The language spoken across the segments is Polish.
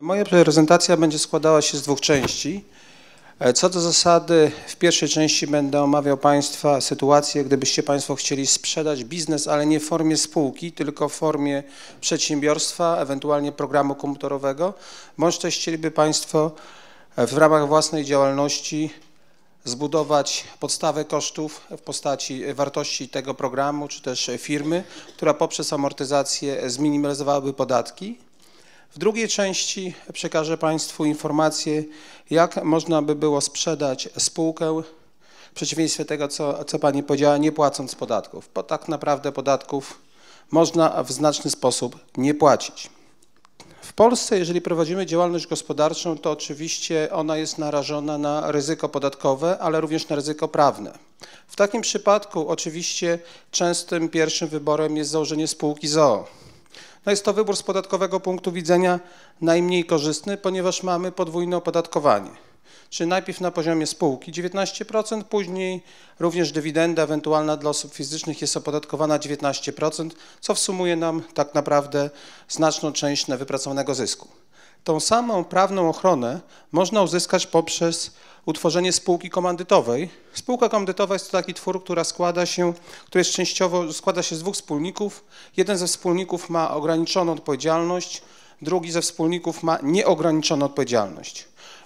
Moja prezentacja będzie składała się z dwóch części. E, co do zasady, w pierwszej części będę omawiał Państwa sytuację, gdybyście Państwo chcieli sprzedać biznes, ale nie w formie spółki, tylko w formie przedsiębiorstwa, ewentualnie programu komputerowego, bądź też chcieliby Państwo e, w ramach własnej działalności zbudować podstawę kosztów w postaci wartości tego programu czy też firmy, która poprzez amortyzację zminimalizowałaby podatki. W drugiej części przekażę Państwu informacje, jak można by było sprzedać spółkę w przeciwieństwie tego, co, co Pani powiedziała, nie płacąc podatków, bo tak naprawdę podatków można w znaczny sposób nie płacić. W Polsce, jeżeli prowadzimy działalność gospodarczą, to oczywiście ona jest narażona na ryzyko podatkowe, ale również na ryzyko prawne. W takim przypadku oczywiście częstym pierwszym wyborem jest założenie spółki ZOO. No jest to wybór z podatkowego punktu widzenia najmniej korzystny, ponieważ mamy podwójne opodatkowanie. Czyli najpierw na poziomie spółki 19%, później również dywidenda ewentualna dla osób fizycznych jest opodatkowana 19%, co wsumuje nam tak naprawdę znaczną część na wypracowanego zysku. Tą samą prawną ochronę można uzyskać poprzez utworzenie spółki komandytowej. Spółka komandytowa jest to taki twór, która składa się, który jest częściowo, składa się z dwóch wspólników. Jeden ze wspólników ma ograniczoną odpowiedzialność, drugi ze wspólników ma nieograniczoną odpowiedzialność.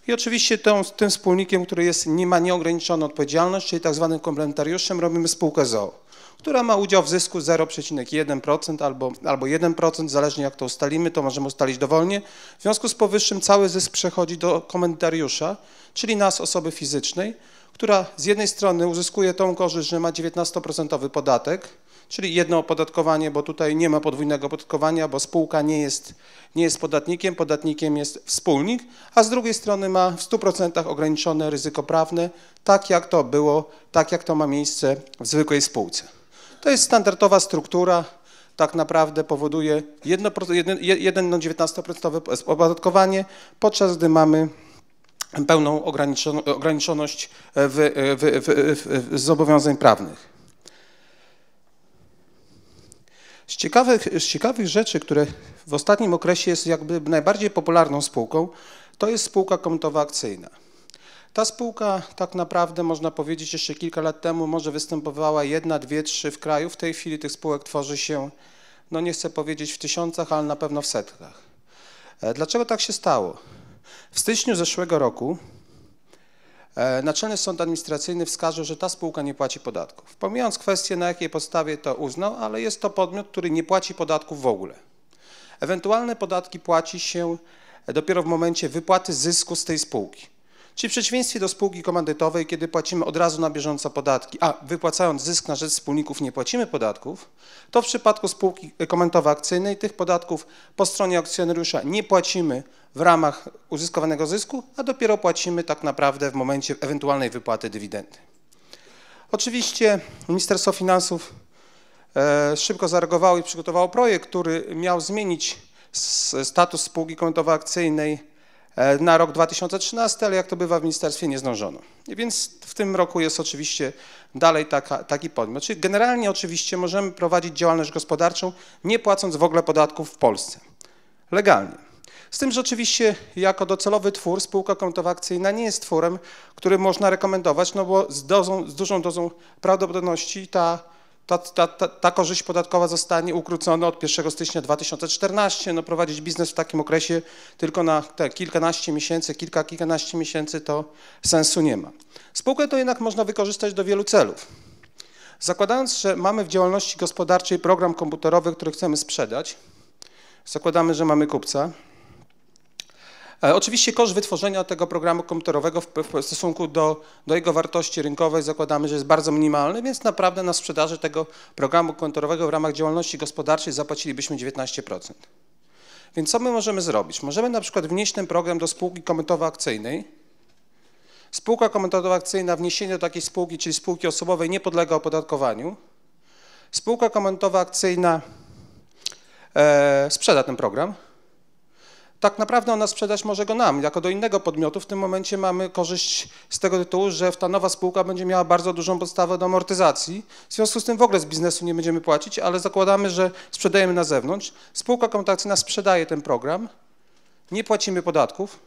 I oczywiście tą, tym wspólnikiem, który jest, nie ma nieograniczoną odpowiedzialność, czyli tak zwanym komplementariuszem, robimy spółkę ZOO która ma udział w zysku 0,1% albo, albo 1%, zależnie jak to ustalimy, to możemy ustalić dowolnie. W związku z powyższym cały zysk przechodzi do komentariusza, czyli nas, osoby fizycznej, która z jednej strony uzyskuje tą korzyść, że ma 19% podatek, czyli jedno opodatkowanie, bo tutaj nie ma podwójnego opodatkowania, bo spółka nie jest, nie jest podatnikiem, podatnikiem jest wspólnik, a z drugiej strony ma w 100% ograniczone ryzyko prawne, tak jak to było, tak jak to ma miejsce w zwykłej spółce. To jest standardowa struktura, tak naprawdę powoduje 1,19% no, opodatkowanie, podczas gdy mamy pełną ograniczoność e, e, w, w, w, w zobowiązań prawnych. Z ciekawych, z ciekawych rzeczy, które w ostatnim okresie jest jakby najbardziej popularną spółką, to jest spółka komandowo-akcyjna. Ta spółka tak naprawdę można powiedzieć jeszcze kilka lat temu może występowała jedna, dwie, trzy w kraju. W tej chwili tych spółek tworzy się, no nie chcę powiedzieć w tysiącach, ale na pewno w setkach. E, dlaczego tak się stało? W styczniu zeszłego roku e, Naczelny Sąd Administracyjny wskaże, że ta spółka nie płaci podatków. Pomijając kwestię, na jakiej podstawie to uznał, ale jest to podmiot, który nie płaci podatków w ogóle. Ewentualne podatki płaci się dopiero w momencie wypłaty zysku z tej spółki. Czyli w przeciwieństwie do spółki komandytowej, kiedy płacimy od razu na bieżąco podatki, a wypłacając zysk na rzecz wspólników nie płacimy podatków, to w przypadku spółki e, komandytowej akcyjnej tych podatków po stronie akcjonariusza nie płacimy w ramach uzyskowanego zysku, a dopiero płacimy tak naprawdę w momencie ewentualnej wypłaty dywidendy. Oczywiście Ministerstwo Finansów e, szybko zareagowało i przygotowało projekt, który miał zmienić status spółki komandytowej akcyjnej E, na rok 2013, ale jak to bywa w ministerstwie nie zdążono. I więc w tym roku jest oczywiście dalej taka, taki podmiot. Czyli generalnie oczywiście możemy prowadzić działalność gospodarczą nie płacąc w ogóle podatków w Polsce. Legalnie. Z tym, że oczywiście jako docelowy twór spółka kontowa akcyjna nie jest tworem, który można rekomendować, no bo z, dozą, z dużą dozą prawdopodobności ta ta, ta, ta, korzyść podatkowa zostanie ukrócona od 1 stycznia 2014. No, prowadzić biznes w takim okresie tylko na te kilkanaście miesięcy, kilka, kilkanaście miesięcy to sensu nie ma. Spółkę to jednak można wykorzystać do wielu celów. Zakładając, że mamy w działalności gospodarczej program komputerowy, który chcemy sprzedać, zakładamy, że mamy kupca, E, oczywiście koszt wytworzenia tego programu komputerowego w, stosunku do, do jego wartości rynkowej zakładamy, że jest bardzo minimalny, więc naprawdę na sprzedaży tego programu komputerowego w ramach działalności gospodarczej zapłacilibyśmy 19%. Więc co my możemy zrobić? Możemy na przykład wnieść ten program do spółki komentowo-akcyjnej. Spółka komentowo-akcyjna, wniesienie do takiej spółki, czyli spółki osobowej, nie podlega opodatkowaniu. Spółka komentowo-akcyjna e, sprzeda ten program tak naprawdę ona sprzedać może go nam, jako do innego podmiotu. W tym momencie mamy korzyść z tego tytułu, że ta nowa spółka będzie miała bardzo dużą podstawę do amortyzacji. W związku z tym w ogóle z biznesu nie będziemy płacić, ale zakładamy, że sprzedajemy na zewnątrz. Spółka komunikacyjna sprzedaje ten program, nie płacimy podatków.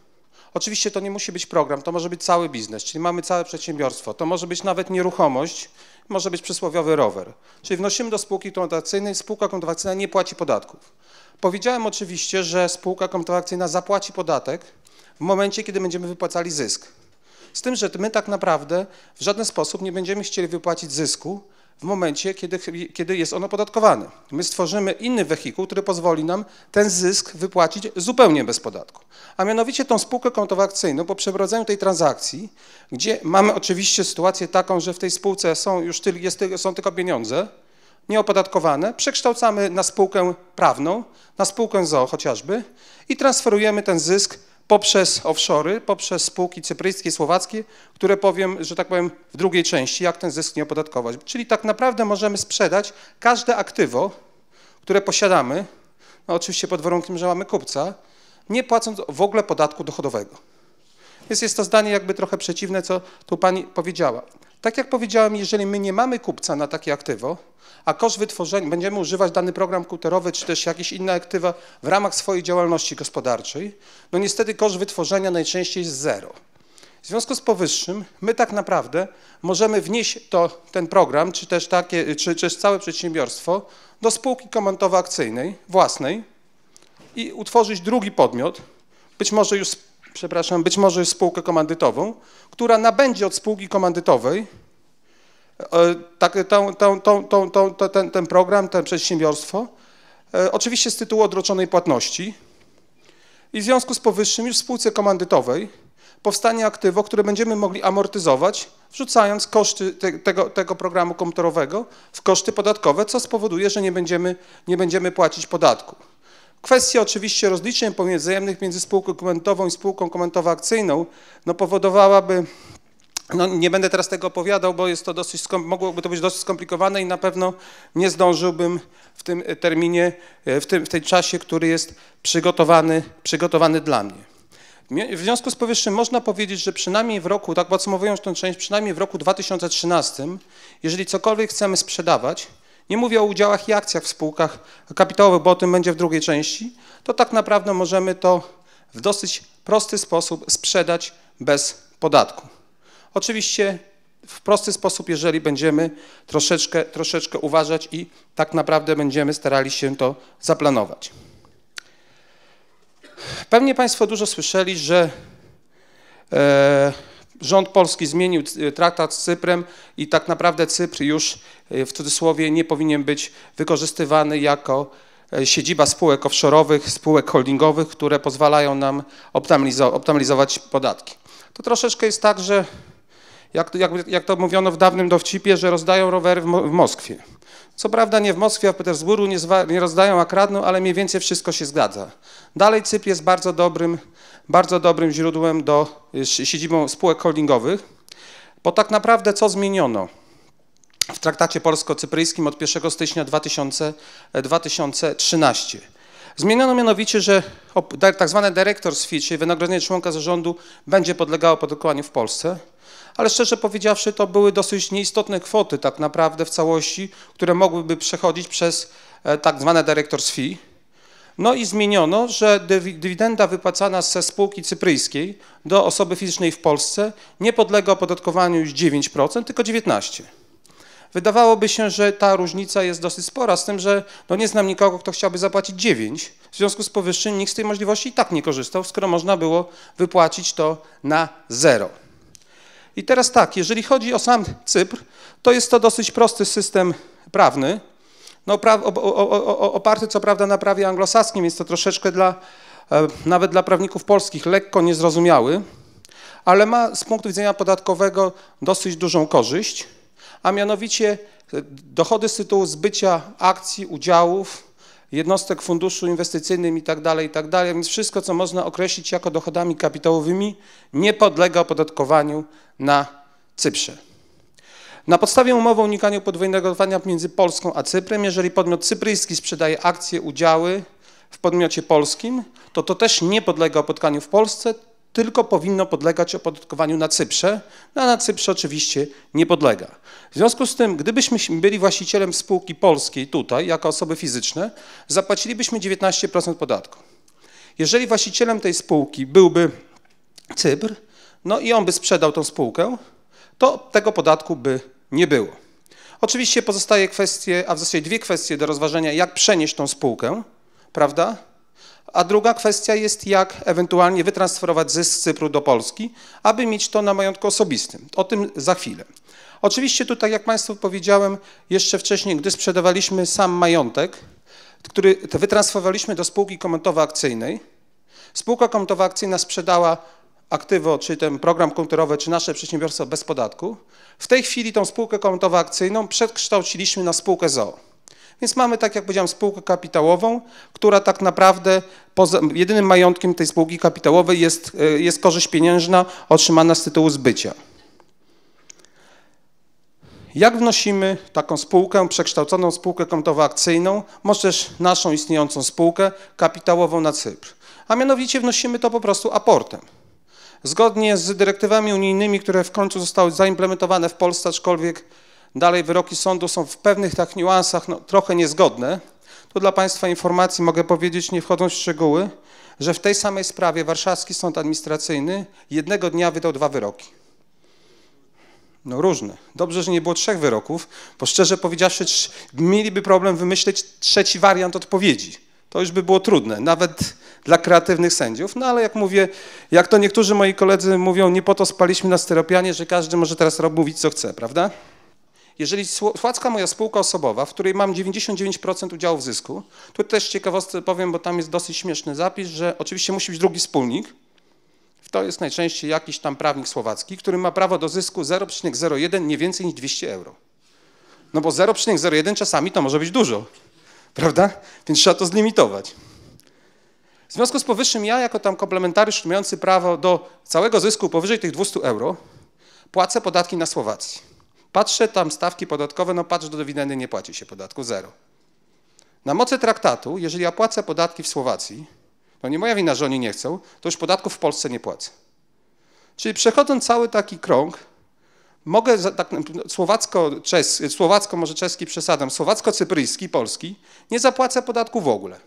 Oczywiście to nie musi być program, to może być cały biznes, czyli mamy całe przedsiębiorstwo. To może być nawet nieruchomość, może być przysłowiowy rower. Czyli wnosimy do spółki komunikacyjnej, spółka komunikacyjna nie płaci podatków. Powiedziałem oczywiście, że spółka kontrakcyjna zapłaci podatek w momencie, kiedy będziemy wypłacali zysk. Z tym, że my tak naprawdę w żaden sposób nie będziemy chcieli wypłacić zysku w momencie, kiedy, kiedy jest on opodatkowany. My stworzymy inny wehikuł, który pozwoli nam ten zysk wypłacić zupełnie bez podatku. A mianowicie tą spółkę kontrakcyjną po przeprowadzeniu tej transakcji, gdzie mamy oczywiście sytuację taką, że w tej spółce są już jest, są tylko pieniądze, nieopodatkowane, przekształcamy na spółkę prawną, na spółkę ZOO chociażby i transferujemy ten zysk poprzez offshory, poprzez spółki cypryjskie słowackie, które powiem, że tak powiem, w drugiej części, jak ten zysk nie opodatkować. Czyli tak naprawdę możemy sprzedać każde aktywo, które posiadamy, no oczywiście pod warunkiem, że mamy kupca, nie płacąc w ogóle podatku dochodowego. Więc jest to zdanie jakby trochę przeciwne, co tu pani powiedziała. Tak jak powiedziałem, jeżeli my nie mamy kupca na takie aktywo, a koszt wytworzenia, będziemy używać dany program komputerowy czy też jakieś inne aktywa w ramach swojej działalności gospodarczej, no niestety koszt wytworzenia najczęściej jest zero. W związku z powyższym my tak naprawdę możemy wnieść to, ten program, czy też, takie, czy, czy całe przedsiębiorstwo do spółki komandowo-akcyjnej własnej i utworzyć drugi podmiot, być może już przepraszam, być może spółkę komandytową, która nabędzie od spółki komandytowej e, tak, tą, tą, tą, ten, ten program, to przedsiębiorstwo, e, oczywiście z tytułu odroczonej płatności. I w związku z powyższym już w spółce komandytowej powstanie aktywo, które będziemy mogli amortyzować, wrzucając koszty te, tego, tego, programu komputerowego w koszty podatkowe, co spowoduje, że nie będziemy, nie będziemy płacić podatku. Kwestia oczywiście rozliczeń wzajemnych między spółką komentową i spółką komentowo-akcyjną no powodowałaby, no nie będę teraz tego opowiadał, bo jest to dosyć, mogłoby to być dosyć skomplikowane i na pewno nie zdążyłbym w tym e, terminie, e, w tym, w tej czasie, który jest przygotowany, przygotowany dla mnie. W związku z powyższym można powiedzieć, że przynajmniej w roku, tak podsumowując tę część, przynajmniej w roku 2013, jeżeli cokolwiek chcemy sprzedawać, nie mówię o udziałach i akcjach w spółkach kapitałowych, bo o tym będzie w drugiej części. To tak naprawdę możemy to w dosyć prosty sposób sprzedać bez podatku. Oczywiście w prosty sposób, jeżeli będziemy troszeczkę, troszeczkę uważać i tak naprawdę będziemy starali się to zaplanować. Pewnie Państwo dużo słyszeli, że e, Rząd polski zmienił traktat z Cyprem i tak naprawdę Cypr już e, w cudzysłowie nie powinien być wykorzystywany jako e, siedziba spółek offshore'owych, spółek holdingowych, które pozwalają nam optymalizować podatki. To troszeczkę jest tak, że jak, jak, jak to mówiono w dawnym dowcipie, że rozdają rowery w, Mo w Moskwie. Co prawda nie w Moskwie, a w Petersburgu nie, nie rozdają, a kradną, ale mniej więcej wszystko się zgadza. Dalej CYP jest bardzo dobrym, bardzo dobrym źródłem do y, siedzibą spółek holdingowych, bo tak naprawdę co zmieniono? w traktacie polsko-cypryjskim od 1 stycznia 2000, 2013. E, zmieniono mianowicie, że tzw. Tak dyrektor switch, czyli wynagrodzenie członka zarządu, będzie podlegało podatkowaniu w Polsce ale szczerze powiedziawszy to były dosyć nieistotne kwoty tak naprawdę w całości, które mogłyby przechodzić przez e, tak zwane director's fee. No i zmieniono, że dywidenda wypłacana ze spółki cypryjskiej do osoby fizycznej w Polsce nie podlega opodatkowaniu już 9%, tylko 19%. Wydawałoby się, że ta różnica jest dosyć spora, z tym, że no nie znam nikogo, kto chciałby zapłacić 9. W związku z powyższym nikt z tej możliwości i tak nie korzystał, skoro można było wypłacić to na zero. I teraz tak, jeżeli chodzi o sam Cypr, to jest to dosyć prosty system prawny, no, oparty co prawda na prawie anglosaskim, jest to troszeczkę dla, e, nawet dla prawników polskich lekko niezrozumiały, ale ma z punktu widzenia podatkowego dosyć dużą korzyść, a mianowicie e, dochody z tytułu zbycia akcji, udziałów, jednostek funduszu inwestycyjnym itd., tak itd., tak więc wszystko, co można określić jako dochodami kapitałowymi, nie podlega opodatkowaniu na Cyprze. Na podstawie umowy o unikaniu podwójnego dotowania między Polską a Cyprem, jeżeli podmiot cypryjski sprzedaje akcje, udziały w podmiocie polskim, to to też nie podlega opodatkowaniu w Polsce, tylko powinno podlegać opodatkowaniu na Cyprze, no a na Cyprze oczywiście nie podlega. W związku z tym, gdybyśmy byli właścicielem spółki polskiej tutaj, jako osoby fizyczne, zapłacilibyśmy 19% podatku. Jeżeli właścicielem tej spółki byłby Cypr, no i on by sprzedał tą spółkę, to tego podatku by nie było. Oczywiście pozostaje kwestie, a w zasadzie dwie kwestie do rozważenia, jak przenieść tą spółkę, prawda? A druga kwestia jest, jak ewentualnie wytransferować zysk z Cypru do Polski, aby mieć to na majątku osobistym. O tym za chwilę. Oczywiście tutaj, jak Państwu powiedziałem jeszcze wcześniej, gdy sprzedawaliśmy sam majątek, który wytransferowaliśmy do spółki komentowo-akcyjnej, spółka komentowo-akcyjna sprzedała aktywo, czy ten program kulturowy, czy nasze przedsiębiorstwo bez podatku. W tej chwili tą spółkę komentowo-akcyjną przekształciliśmy na spółkę ZOO. Więc mamy, tak jak powiedziałem, spółkę kapitałową, która tak naprawdę poza, jedynym majątkiem tej spółki kapitałowej jest, e, jest korzyść pieniężna otrzymana z tytułu zbycia. Jak wnosimy taką spółkę, przekształconą spółkę kontowo-akcyjną, może też naszą istniejącą spółkę kapitałową na Cypr? A mianowicie wnosimy to po prostu aportem. Zgodnie z dyrektywami unijnymi, które w końcu zostały zaimplementowane w Polsce, aczkolwiek Dalej wyroki sądu są w pewnych tak niuansach no, trochę niezgodne. Tu dla Państwa informacji mogę powiedzieć, nie wchodząc w szczegóły, że w tej samej sprawie Warszawski Sąd Administracyjny jednego dnia wydał dwa wyroki. No różne. Dobrze, że nie było trzech wyroków, bo szczerze powiedziawszy, mieliby problem wymyślić trzeci wariant odpowiedzi. To już by było trudne, nawet dla kreatywnych sędziów. No ale jak mówię, jak to niektórzy moi koledzy mówią, nie po to spaliśmy na steropianie, że każdy może teraz mówić co chce, prawda? Jeżeli Słowacka moja spółka osobowa, w której mam 99% udziału w zysku, tu też ciekawostkę powiem, bo tam jest dosyć śmieszny zapis, że oczywiście musi być drugi wspólnik. To jest najczęściej jakiś tam prawnik słowacki, który ma prawo do zysku 0,01 nie więcej niż 200 euro. No bo 0,01 czasami to może być dużo, prawda? Więc trzeba to zlimitować. W związku z powyższym ja jako tam komplementariusz mający prawo do całego zysku powyżej tych 200 euro płacę podatki na Słowacji. Patrzę tam stawki podatkowe, no patrz do dywidendy nie płaci się podatku, zero. Na mocy traktatu, jeżeli ja płacę podatki w Słowacji, no nie moja wina, że oni nie chcą, to już podatków w Polsce nie płacę. Czyli przechodząc cały taki krąg, mogę, tak, no, słowacko-czeski, słowacko może czeski przesadam, słowacko-cypryjski, polski, nie zapłacę podatku w ogóle.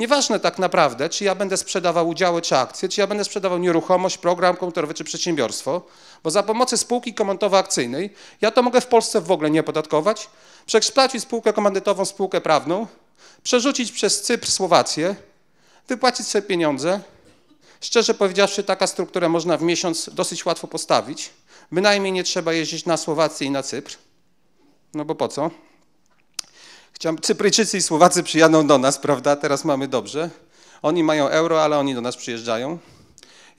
Nieważne tak naprawdę, czy ja będę sprzedawał udziały czy akcje, czy ja będę sprzedawał nieruchomość, program komputerowy czy przedsiębiorstwo, bo za pomocą spółki komandowo-akcyjnej ja to mogę w Polsce w ogóle nie podatkować, przekształcić spółkę komandytową w spółkę prawną, przerzucić przez Cypr Słowację, wypłacić sobie pieniądze. Szczerze powiedziawszy, taka struktura można w miesiąc dosyć łatwo postawić. Bynajmniej nie trzeba jeździć na Słowację i na Cypr, no bo po co? Chciałem, Cypryjczycy i Słowacy przyjadą do nas, prawda? Teraz mamy dobrze. Oni mają euro, ale oni do nas przyjeżdżają.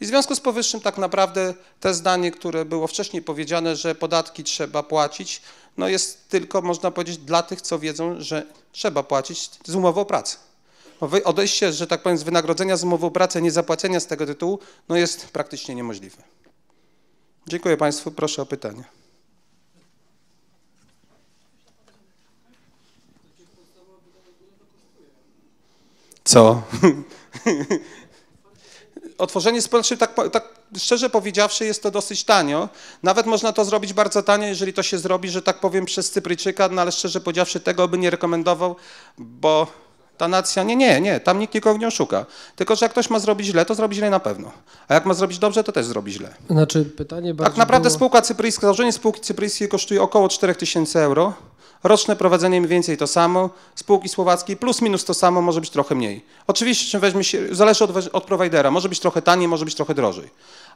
I w związku z powyższym tak naprawdę te zdanie, które było wcześniej powiedziane, że podatki trzeba płacić, no jest tylko, można powiedzieć, dla tych, co wiedzą, że trzeba płacić z umowy o pracę. Odejście, że tak powiem, z wynagrodzenia z umowy o pracę, zapłacenia z tego tytułu, no jest praktycznie niemożliwe. Dziękuję Państwu, proszę o pytania. Co? Otworzenie społeczne, tak, tak szczerze powiedziawszy, jest to dosyć tanio. Nawet można to zrobić bardzo tanio, jeżeli to się zrobi, że tak powiem, przez Cypryjczyka, no ale szczerze powiedziawszy, tego by nie rekomendował, bo ta nacja, nie, nie, nie, tam nikt nikogo nie oszuka. Tylko, że jak ktoś ma zrobić źle, to zrobi źle na pewno. A jak ma zrobić dobrze, to też zrobi źle. Znaczy pytanie Tak naprawdę było... spółka cypryjska, założenie spółki cypryjskiej kosztuje około 4000 euro. Roczne prowadzenie mniej więcej to samo, spółki słowackiej plus minus to samo, może być trochę mniej. Oczywiście weźmie się, zależy od, od prowajdera, może być trochę taniej, może być trochę drożej.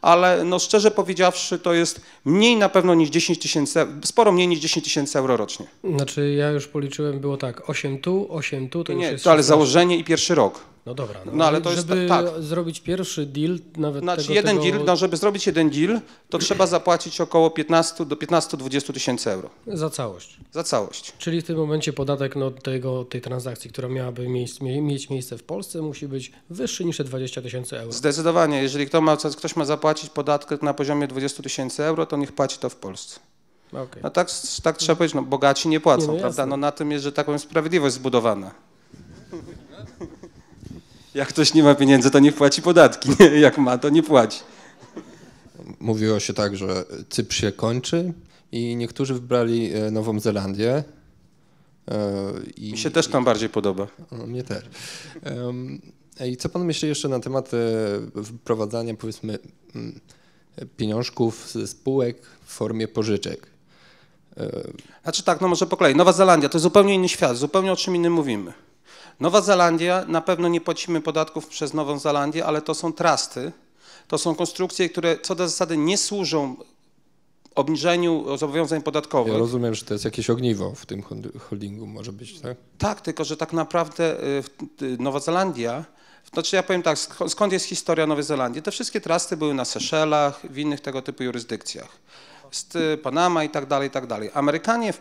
Ale no szczerze powiedziawszy, to jest mniej na pewno niż 10 tysięcy, sporo mniej niż 10 tysięcy euro rocznie. Znaczy ja już policzyłem, było tak, 8 tu, 8 tu, to nie, już jest... Nie, ale założenie i pierwszy rok. No dobra, no, no ale to żeby jest tak. zrobić pierwszy deal, nawet znaczy tego, jeden tego... deal, no żeby zrobić jeden deal, to trzeba zapłacić około 15 do 15-20 tysięcy euro. Za całość. Za całość. Czyli w tym momencie podatek no, tego, tej transakcji, która miałaby miejsc, mieć miejsce w Polsce, musi być wyższy niż te 20 tysięcy euro. Zdecydowanie. Jeżeli kto ma, ktoś ma zapłacić podatek na poziomie 20 tysięcy euro, to niech płaci to w Polsce. No, okay. No tak, tak trzeba powiedzieć, no bogaci nie płacą, nie, no, prawda? No na tym jest, że taką sprawiedliwość zbudowana. Jak ktoś nie ma pieniędzy, to nie płaci podatki. Jak ma, to nie płaci. Mówiło się tak, że Cypr się kończy i niektórzy wybrali e, Nową Zelandię. E, I, Mi się też tam i, bardziej podoba. mnie też. I co pan myśli jeszcze na temat e, wprowadzania, powiedzmy, mm, pieniążków ze spółek w formie pożyczek? Znaczy tak, no może po kolei. Nowa Zelandia to jest zupełnie inny świat, zupełnie o czym innym mówimy. Nowa Zelandia, na pewno nie płacimy podatków przez Nową Zelandię, ale to są trasty. To są konstrukcje, które co do zasady nie służą obniżeniu zobowiązań podatkowych. Ja rozumiem, że to jest jakieś ogniwo w tym holdingu może być, tak? Tak, tylko że tak naprawdę y, y, Nowa Zelandia, znaczy ja powiem tak, skąd jest historia Nowej Zelandii? Te wszystkie trasty były na Seszelach, w innych tego typu jurysdykcjach. Panama i tak dalej, i tak dalej. Amerykanie,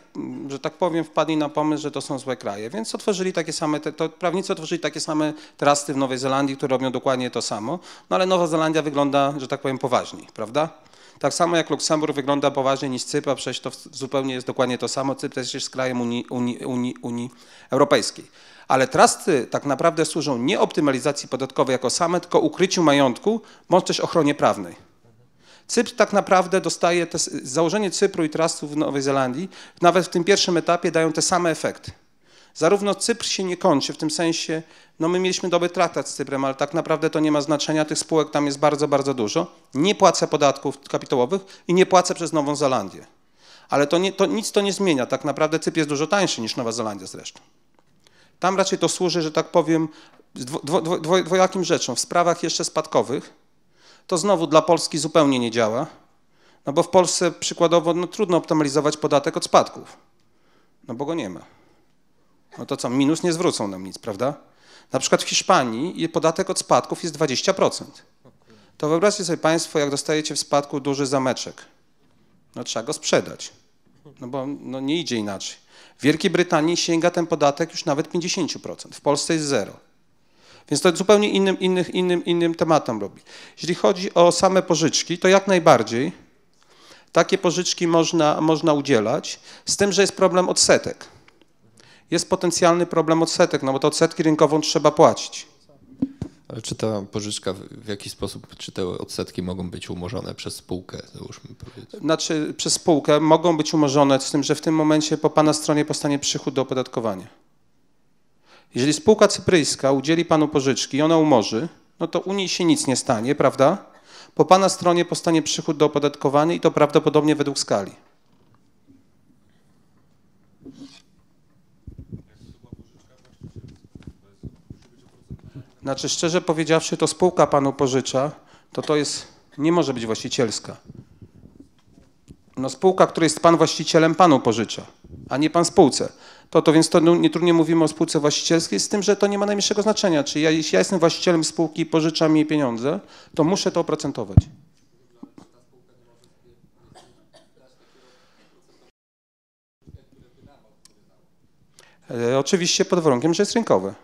że tak powiem, wpadli na pomysł, że to są złe kraje, więc otworzyli takie same, to prawnicy otworzyli takie same trasty w Nowej Zelandii, które robią dokładnie to samo, no ale Nowa Zelandia wygląda, że tak powiem, poważniej, prawda? Tak samo jak Luksemburg wygląda poważniej niż Cypr, a przecież to zupełnie jest dokładnie to samo. Cypr też jest krajem Unii, Unii, Unii, Unii Europejskiej. Ale trusty tak naprawdę służą nie optymalizacji podatkowej jako same, tylko ukryciu majątku bądź też ochronie prawnej. Cypr tak naprawdę dostaje, te, założenie Cypru i trustów w Nowej Zelandii nawet w tym pierwszym etapie dają te same efekty. Zarówno Cypr się nie kończy, w tym sensie, no my mieliśmy dobry traktat z Cyprem, ale tak naprawdę to nie ma znaczenia, tych spółek tam jest bardzo, bardzo dużo. Nie płacę podatków kapitałowych i nie płacę przez Nową Zelandię. Ale to, nie, to nic to nie zmienia, tak naprawdę Cypr jest dużo tańszy niż Nowa Zelandia zresztą. Tam raczej to służy, że tak powiem, dwo, dwo, dwo, dwojakim rzeczom. W sprawach jeszcze spadkowych, to znowu dla Polski zupełnie nie działa, no bo w Polsce przykładowo no, trudno optymalizować podatek od spadków, no bo go nie ma. No to co, minus nie zwrócą nam nic, prawda? Na przykład w Hiszpanii podatek od spadków jest 20%. To wyobraźcie sobie Państwo, jak dostajecie w spadku duży zameczek. No trzeba go sprzedać, no bo no, nie idzie inaczej. W Wielkiej Brytanii sięga ten podatek już nawet 50%, w Polsce jest zero. Więc to zupełnie innym, innym, innym, innym tematem robi. Jeśli chodzi o same pożyczki, to jak najbardziej takie pożyczki można, można udzielać, z tym, że jest problem odsetek. Jest potencjalny problem odsetek, no bo to odsetki rynkową trzeba płacić. Ale czy ta pożyczka w jaki sposób, czy te odsetki mogą być umorzone przez spółkę, załóżmy powiedzmy? Znaczy przez spółkę mogą być umorzone z tym, że w tym momencie po Pana stronie powstanie przychód do opodatkowania. Jeżeli spółka cypryjska udzieli panu pożyczki i ona umorzy, no to u niej się nic nie stanie, prawda? Po pana stronie powstanie przychód do opodatkowania i to prawdopodobnie według skali. Znaczy, szczerze powiedziawszy, to spółka panu pożycza, to to jest, nie może być właścicielska. No spółka, której jest pan właścicielem, panu pożycza a nie pan spółce. To, to więc to nietrudnie mówimy o spółce właścicielskiej, z tym, że to nie ma najmniejszego znaczenia. Czyli ja, jeśli ja jestem właścicielem spółki i pożyczam jej pieniądze, to muszę to oprocentować. E, oczywiście pod warunkiem, że jest rynkowy.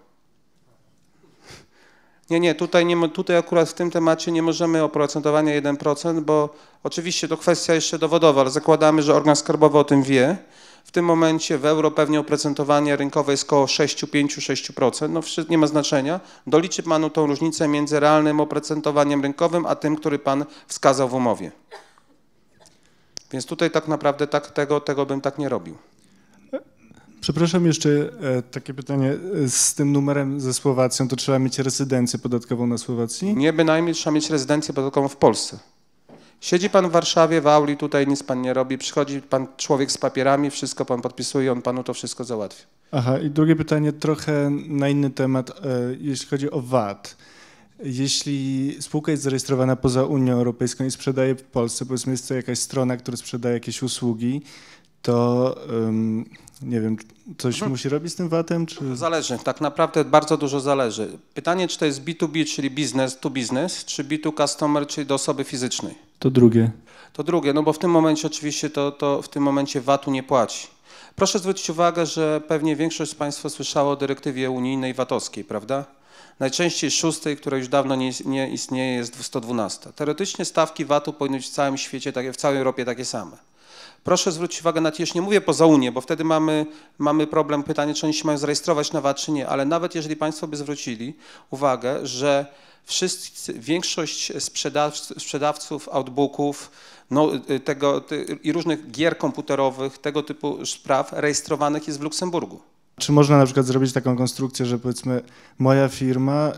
Nie, nie, tutaj, nie, tutaj akurat w tym temacie nie możemy oprocentowania 1%, bo oczywiście to kwestia jeszcze dowodowa, ale zakładamy, że organ skarbowy o tym wie w tym momencie w euro pewnie oprocentowanie rynkowe jest około 6-5-6%, no nie ma znaczenia. Doliczy Panu tą różnicę między realnym oprocentowaniem rynkowym, a tym, który Pan wskazał w umowie. Więc tutaj tak naprawdę tak, tego, tego bym tak nie robił. Przepraszam, jeszcze e, takie pytanie. E, z tym numerem ze Słowacją, to trzeba mieć rezydencję podatkową na Słowacji? Nie, bynajmniej trzeba mieć rezydencję podatkową w Polsce. Siedzi pan w Warszawie, w auli, tutaj nic pan nie robi, przychodzi pan człowiek z papierami, wszystko pan podpisuje, on panu to wszystko załatwi. Aha, i drugie pytanie, trochę na inny temat, e, jeśli chodzi o VAT. Jeśli spółka jest zarejestrowana poza Unią Europejską i sprzedaje w Polsce, powiedzmy jest to jakaś strona, która sprzedaje jakieś usługi, to nie wiem, coś hmm. musi robić z tym VAT-em? Czy... Zależy, tak naprawdę bardzo dużo zależy. Pytanie, czy to jest B2B, czyli biznes to biznes, czy B2 customer, czyli do osoby fizycznej? To drugie. To drugie, no bo w tym momencie oczywiście to, to w tym momencie VAT-u nie płaci. Proszę zwrócić uwagę, że pewnie większość z Państwa słyszała o dyrektywie unijnej VAT-owskiej, prawda? Najczęściej szóstej, która już dawno nie, nie istnieje, jest 112. Teoretycznie stawki VAT-u powinny być w całym świecie, w całej Europie takie same. Proszę zwrócić uwagę na to, już nie mówię poza Unię, bo wtedy mamy, mamy problem, pytanie, czy oni się mają zarejestrować na VAT, czy nie, ale nawet jeżeli Państwo by zwrócili uwagę, że wszyscy, większość sprzedawców outbooków no, y, tego, i różnych gier komputerowych, tego typu spraw rejestrowanych jest w Luksemburgu. Czy można na przykład zrobić taką konstrukcję, że powiedzmy moja firma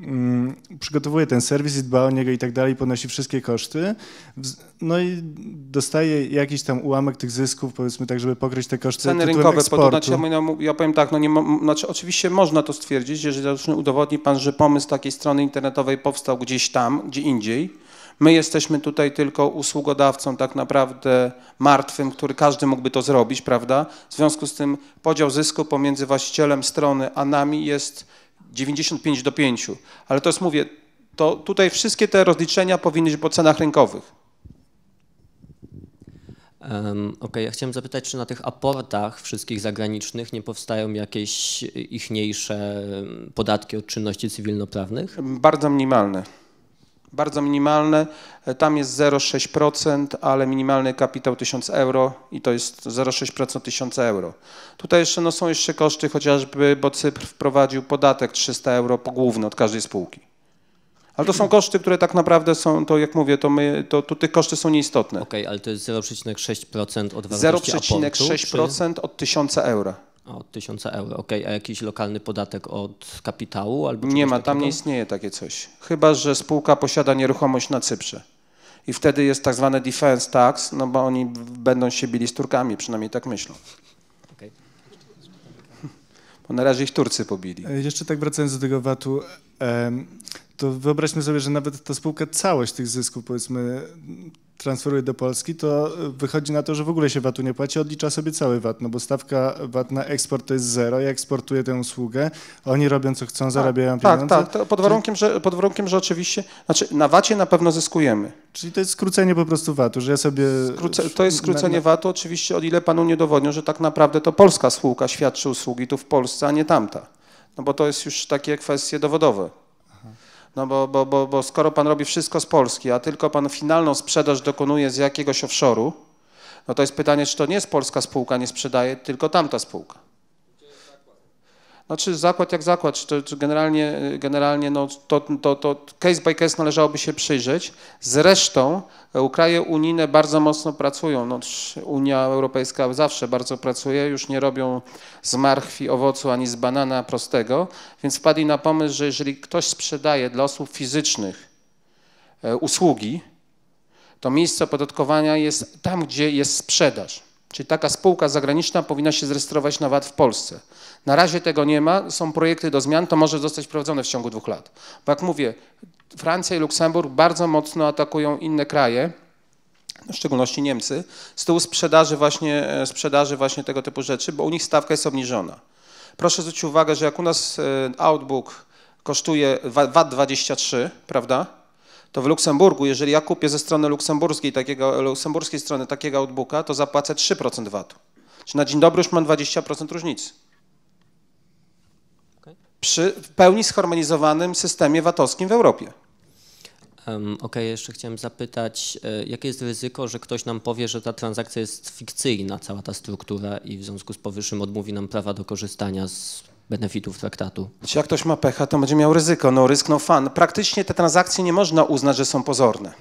Mm, przygotowuje ten serwis i dba o niego i tak dalej, ponosi wszystkie koszty, no i dostaje jakiś tam ułamek tych zysków, powiedzmy tak, żeby pokryć te koszty Ceny rynkowe, znaczy, ja, no, ja powiem tak, no nie, znaczy oczywiście można to stwierdzić, jeżeli udowodni pan, że pomysł takiej strony internetowej powstał gdzieś tam, gdzie indziej, My jesteśmy tutaj tylko usługodawcą tak naprawdę martwym, który każdy mógłby to zrobić, prawda? W związku z tym podział zysku pomiędzy właścicielem strony a nami jest 95 do 5. Ale to jest, mówię, to tutaj wszystkie te rozliczenia powinny być po cenach rynkowych. Um, ok, ja chciałem zapytać, czy na tych aportach wszystkich zagranicznych nie powstają jakieś ichniejsze podatki od czynności cywilnoprawnych? Bardzo minimalne bardzo minimalne. E, tam jest 0,6%, ale minimalny kapitał 1000 euro i to jest 0,6% 1000 euro. Tutaj jeszcze no, są jeszcze koszty chociażby, bo Cypr wprowadził podatek 300 euro po główny od każdej spółki. Ale to są mhm. koszty, które tak naprawdę są, to jak mówię, to, my, to, to te koszty są nieistotne. Okej, okay, ale to jest 0,6% od wartości 0,6% aportu, 0,6% czy... od 1000 euro. Od 1000 euro, ok. A jakiś lokalny podatek od kapitału? albo Nie ma, tam nie istnieje takie coś. Chyba, że spółka posiada nieruchomość na Cyprze. I wtedy jest tak zwany defense tax, no bo oni będą się bili z Turkami, przynajmniej tak myślą. Okay. Bo na razie ich Turcy pobili. E, jeszcze tak wracając do tego VAT-u, to wyobraźmy sobie, że nawet ta spółka całość tych zysków, powiedzmy, transferuje do Polski, to e, wychodzi na to, że w ogóle się VAT-u nie płaci, odlicza sobie cały VAT, no bo stawka VAT na eksport to jest zero, ja eksportuję tę usługę, oni robią co chcą, tak, zarabiają tak, pieniądze. Tak, tak, pod warunkiem, że, pod warunkiem, że oczywiście, znaczy na VAT-ie na pewno zyskujemy. Czyli to jest skrócenie po prostu VAT-u, że ja sobie... Skróce, to jest skrócenie VAT-u, oczywiście o ile panu nie dowodnią, że tak naprawdę to polska spółka świadczy usługi tu w Polsce, a nie tamta. No bo to jest już takie kwestie dowodowe. No bo, bo, bo, bo skoro pan robi wszystko z Polski, a tylko pan finalną sprzedaż dokonuje z jakiegoś offshore'u, no to jest pytanie, czy to nie jest polska spółka nie sprzedaje, tylko tamta spółka. Znaczy zakład jak zakład, czy, czy generalnie, generalnie no, to, to, to case by case należałoby się przyjrzeć. Zresztą e, kraje unijne bardzo mocno pracują. No, Unia Europejska zawsze bardzo pracuje, już nie robią z marchwi owocu ani z banana prostego, więc wpadli na pomysł, że jeżeli ktoś sprzedaje dla osób fizycznych e, usługi, to miejsce opodatkowania jest tam, gdzie jest sprzedaż. Czyli taka spółka zagraniczna powinna się zarejestrować na VAT w Polsce. Na razie tego nie ma, są projekty do zmian, to może zostać wprowadzone w ciągu dwóch lat. Bo jak mówię, Francja i Luksemburg bardzo mocno atakują inne kraje, w szczególności Niemcy, z tyłu sprzedaży właśnie, e, sprzedaży właśnie tego typu rzeczy, bo u nich stawka jest obniżona. Proszę zwrócić uwagę, że jak u nas e, Outbook kosztuje VAT 23, prawda? To w Luksemburgu, jeżeli ja kupię ze strony luksemburskiej, takiego, luksemburskiej strony takiego Outbooka, to zapłacę 3% VAT-u. Czyli na dzień dobry już mam 20% różnicy przy w pełni zharmonizowanym systemie VAT-owskim w Europie. Okej, okay, jeszcze chciałem zapytać, e, jakie jest ryzyko, że ktoś nam powie, że ta transakcja jest fikcyjna, cała ta struktura i w związku z powyższym odmówi nam prawa do korzystania z benefitów traktatu? Jeśli jak ktoś ma pecha, to będzie miał ryzyko, no ryzyk, no fan. Praktycznie te transakcje nie można uznać, że są pozorne.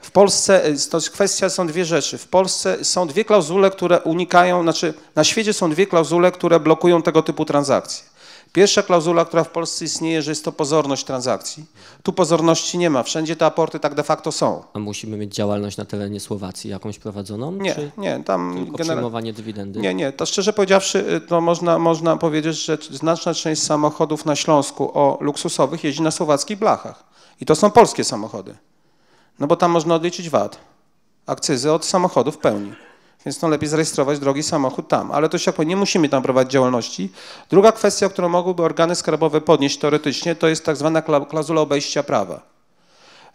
W Polsce e, to jest kwestia, są dwie rzeczy. W Polsce są dwie klauzule, które unikają, znaczy na świecie są dwie klauzule, które blokują tego typu transakcje. Pierwsza klauzula, która w Polsce istnieje, że jest to pozorność transakcji. Tu pozorności nie ma. Wszędzie te aporty tak de facto są. A musimy mieć działalność na terenie Słowacji jakąś prowadzoną? Nie, czy nie. Tam tylko genera- przyjmowanie dywidendy? Nie, nie. To szczerze powiedziawszy, y, to można, można powiedzieć, że znaczna część samochodów na Śląsku o luksusowych jeździ na słowackich blachach. I to są polskie samochody. No bo tam można odliczyć VAT, akcyzy od samochodów pełni. Więc no lepiej zarejestrować drogi samochód tam. Ale to się nie musimy tam prowadzić działalności. Druga kwestia, którą mogłyby organy skarbowe podnieść teoretycznie, to jest tak zwana klauzula obejścia prawa.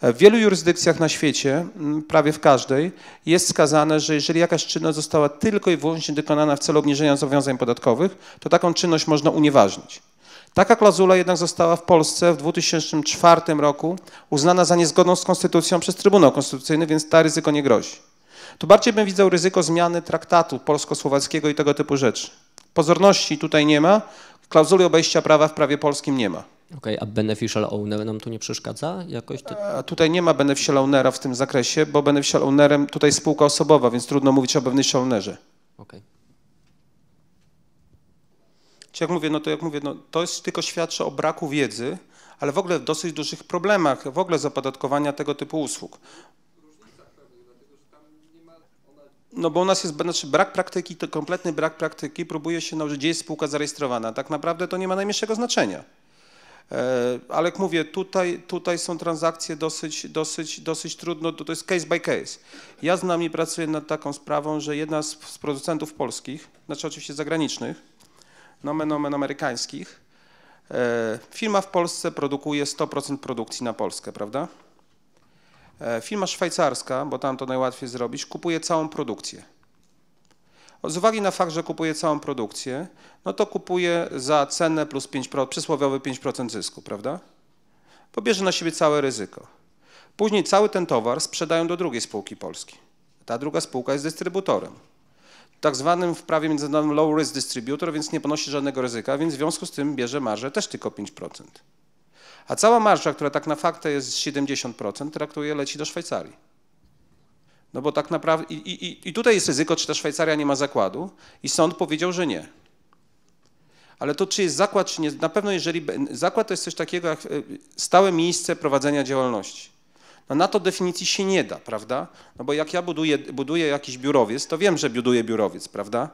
W wielu jurysdykcjach na świecie, mm, prawie w każdej, jest skazane, że jeżeli jakaś czynność została tylko i wyłącznie dokonana w celu obniżenia zobowiązań podatkowych, to taką czynność można unieważnić. Taka klauzula jednak została w Polsce w 2004 roku uznana za niezgodną z konstytucją przez Trybunał Konstytucyjny, więc ta ryzyko nie grozi to bardziej bym widział ryzyko zmiany traktatu polsko-słowackiego i tego typu rzeczy. Pozorności tutaj nie ma, klauzuli obejścia prawa w prawie polskim nie ma. Okej, okay, a beneficial owner nam tu nie przeszkadza jakoś? A e, tutaj nie ma beneficial ownera w tym zakresie, bo beneficial ownerem tutaj jest spółka osobowa, więc trudno mówić o beneficial ownerze. Okej. Okay. Czy jak mówię, no to jak mówię, no to jest tylko świadczy o braku wiedzy, ale w ogóle w dosyć dużych problemach w ogóle opodatkowania tego typu usług no bo u nas jest znaczy brak praktyki, to kompletny brak praktyki, próbuje się nauczyć, gdzie jest spółka zarejestrowana. Tak naprawdę to nie ma najmniejszego znaczenia. E, ale jak mówię, tutaj, tutaj są transakcje dosyć, dosyć, dosyć trudno, to, jest case by case. Ja z nami pracuję nad taką sprawą, że jedna z, z producentów polskich, znaczy oczywiście zagranicznych, nomen omen amerykańskich, e, firma w Polsce produkuje 100% produkcji na Polskę, prawda? E, firma szwajcarska, bo tam to najłatwiej zrobić, kupuje całą produkcję. Z uwagi na fakt, że kupuje całą produkcję, no to kupuje za cenę plus 5%, przysłowiowy 5% zysku, prawda? Pobierze na siebie całe ryzyko. Później cały ten towar sprzedają do drugiej spółki polskiej. Ta druga spółka jest dystrybutorem. Tak zwanym w prawie międzynarodowym low risk distributor, więc nie ponosi żadnego ryzyka, więc w związku z tym bierze marżę też tylko 5%. A cała marża, która tak na fakty jest 70%, traktuje, leci do Szwajcarii. No bo tak naprawdę. I, i, I tutaj jest ryzyko, czy ta Szwajcaria nie ma zakładu, i sąd powiedział, że nie. Ale to, czy jest zakład, czy nie. Na pewno, jeżeli. Zakład to jest coś takiego jak e, stałe miejsce prowadzenia działalności. No na to definicji się nie da, prawda? No bo jak ja buduję, buduję jakiś biurowiec, to wiem, że buduję biurowiec, prawda?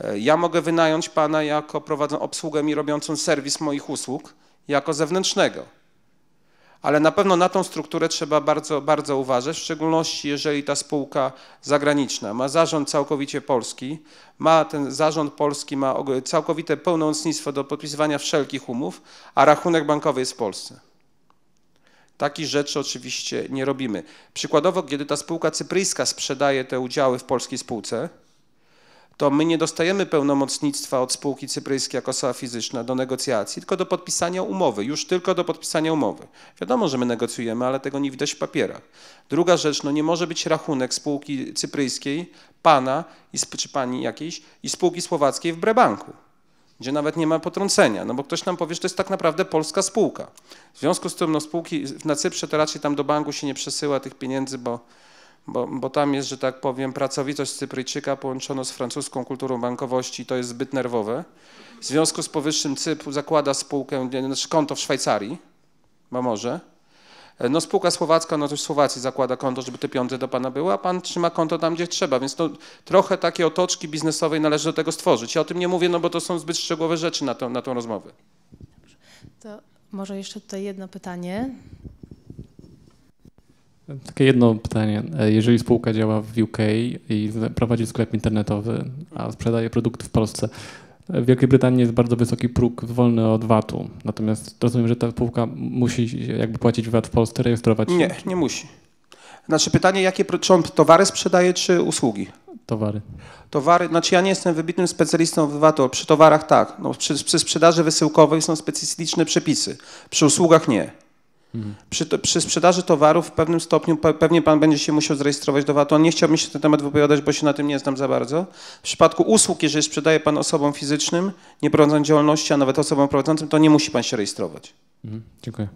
E, ja mogę wynająć pana jako prowadzą obsługę mi robiącą serwis moich usług jako zewnętrznego. Ale na pewno na tą strukturę trzeba bardzo, bardzo uważać, w szczególności jeżeli ta spółka zagraniczna ma zarząd całkowicie polski, ma ten zarząd polski, ma całkowite pełnomocnictwo do podpisywania wszelkich umów, a rachunek bankowy jest w Polsce. Takich rzeczy oczywiście nie robimy. Przykładowo, kiedy ta spółka cypryjska sprzedaje te udziały w polskiej spółce, to my nie dostajemy pełnomocnictwa od spółki cypryjskiej jako osoba fizyczna do negocjacji, tylko do podpisania umowy, już tylko do podpisania umowy. Wiadomo, że my negocjujemy, ale tego nie widać w papierach. Druga rzecz, no nie może być rachunek spółki cypryjskiej, pana i, czy pani jakiejś i spółki słowackiej w Brebanku gdzie nawet nie ma potrącenia, no bo ktoś nam powie, że to jest tak naprawdę polska spółka. W związku z tym no, spółki na Cyprze to raczej tam do banku się nie przesyła tych pieniędzy, bo bo, bo tam jest, że tak powiem, pracowitość Cypryjczyka połączono z francuską kulturą bankowości i to jest zbyt nerwowe. W związku z powyższym Cypr zakłada spółkę, znaczy konto w Szwajcarii, ma może. E, no spółka słowacka, no to w Słowacji zakłada konto, żeby te pieniądze do pana były, a pan trzyma konto tam, gdzie trzeba, więc to trochę takie otoczki biznesowej należy do tego stworzyć. Ja o tym nie mówię, no bo to są zbyt szczegółowe rzeczy na, to, na tą rozmowę. To może jeszcze tutaj jedno pytanie. Takie jedno pytanie. E, jeżeli spółka działa w UK i prowadzi sklep internetowy, a sprzedaje produkt w Polsce, w Wielkiej Brytanii jest bardzo wysoki próg wolny od VAT-u. Natomiast rozumiem, że ta spółka musi jakby płacić VAT w Polsce, rejestrować Nie, nie musi. Znaczy pytanie, jakie, czy on towary sprzedaje, czy usługi? Towary. Towary, znaczy ja nie jestem wybitnym specjalistą w VAT-u, przy towarach tak. No, przy, przy sprzedaży wysyłkowej są specyficzne przepisy, przy usługach nie. Mhm. Przy, przy, sprzedaży towarów w pewnym stopniu pe, pewnie pan będzie się musiał zarejestrować do VAT-u. Nie chciałbym się na ten temat wypowiadać, bo się na tym nie znam za bardzo. W przypadku usług, jeżeli sprzedaje pan osobom fizycznym, nie prowadząc działalności, a nawet osobom prowadzącym, to nie musi pan się rejestrować. Mhm. Dziękuję.